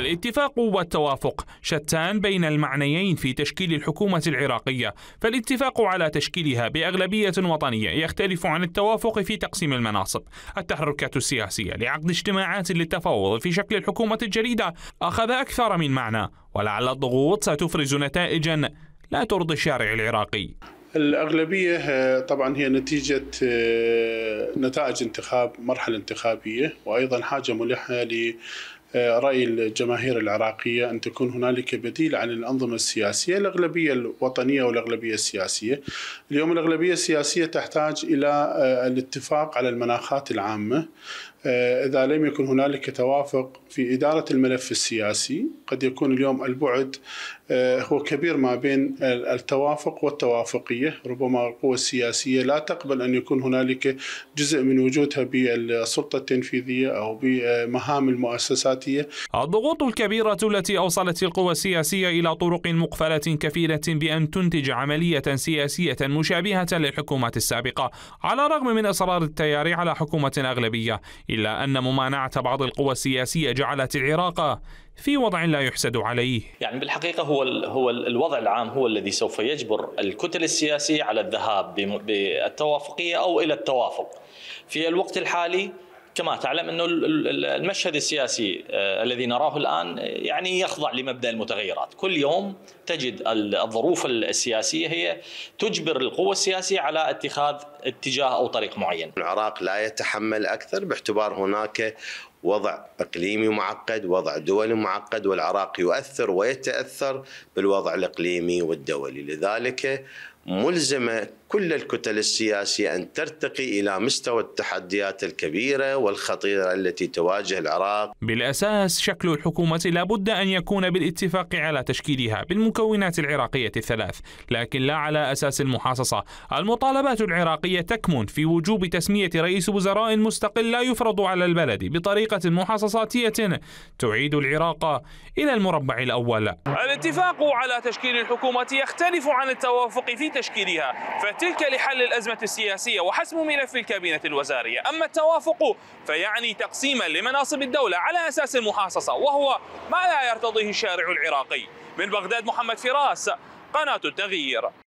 الاتفاق والتوافق شتان بين المعنيين في تشكيل الحكومة العراقية فالاتفاق على تشكيلها بأغلبية وطنية يختلف عن التوافق في تقسيم المناصب التحركات السياسية لعقد اجتماعات للتفاوض في شكل الحكومة الجديدة أخذ أكثر من معنى ولعل الضغوط ستفرز نتائجا لا ترضي الشارع العراقي الأغلبية آه، طبعا هي نتيجة آه، نتائج انتخاب مرحلة انتخابية وأيضا حاجة ملحة راي الجماهير العراقيه ان تكون هنالك بديل عن الانظمه السياسيه الاغلبيه الوطنيه والاغلبيه السياسيه. اليوم الاغلبيه السياسيه تحتاج الى آه، الاتفاق على المناخات العامه. آه، اذا لم يكن هنالك توافق في اداره الملف السياسي قد يكون اليوم البعد آه، هو كبير ما بين التوافق والتوافقية ربما القوى السياسية لا تقبل أن يكون هنالك جزء من وجودها بالسلطة التنفيذية أو بمهام المؤسساتية الضغوط الكبيرة التي أوصلت القوى السياسية إلى طرق مقفلة كفيلة بأن تنتج عملية سياسية مشابهة للحكومات السابقة على الرغم من إصرار التيار على حكومة أغلبية إلا أن ممانعة بعض القوى السياسية جعلت العراق في وضع لا يحسد عليه يعني بالحقيقة هو, هو الوضع العام هو الذي سوف يجبر الكتل السياسية على الذهاب بالتوافقية أو إلى التوافق في الوقت الحالي كما تعلم انه المشهد السياسي آه، الذي نراه الان يعني يخضع لمبدا المتغيرات، كل يوم تجد الظروف السياسيه هي تجبر القوه السياسيه على اتخاذ اتجاه او طريق معين. العراق لا يتحمل اكثر باعتبار هناك وضع اقليمي معقد، وضع دولي معقد والعراق يؤثر ويتاثر بالوضع الاقليمي والدولي، لذلك ملزمه كل الكتل السياسيه ان ترتقي الى مستوى التحديات الكبيره والخطيره التي تواجه العراق. بالاساس شكل الحكومه لابد ان يكون بالاتفاق على تشكيلها بالمكونات العراقيه الثلاث، لكن لا على اساس المحاصصه. المطالبات العراقيه تكمن في وجوب تسميه رئيس وزراء مستقل لا يفرض على البلد بطريقه بطريقة محاصصاتية تعيد العراق إلى المربع الأول الاتفاق على تشكيل الحكومة يختلف عن التوافق في تشكيلها فتلك لحل الأزمة السياسية وحسم ملف الكابينة الوزارية أما التوافق فيعني تقسيما لمناصب الدولة على أساس المحاصصة وهو ما لا يرتضيه الشارع العراقي من بغداد محمد فراس قناة التغيير